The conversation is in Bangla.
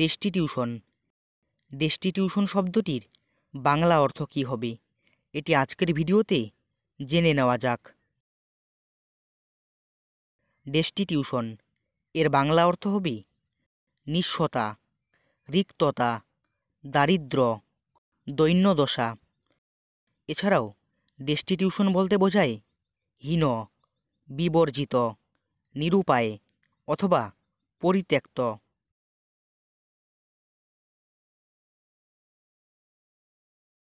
ডেস্টিটিউশন ডেস্টিটিউশন শব্দটির বাংলা অর্থ কী হবে এটি আজকের ভিডিওতে জেনে নেওয়া যাক ডেস্টিটিউশন এর বাংলা অর্থ হবে নিঃস্বতা রিক্ততা দারিদ্র দৈন্যদশা এছাড়াও ডেস্টিটিউশন বলতে বোঝায় হীন বিবর্জিত নিরুপায় অথবা পরিত্যক্ত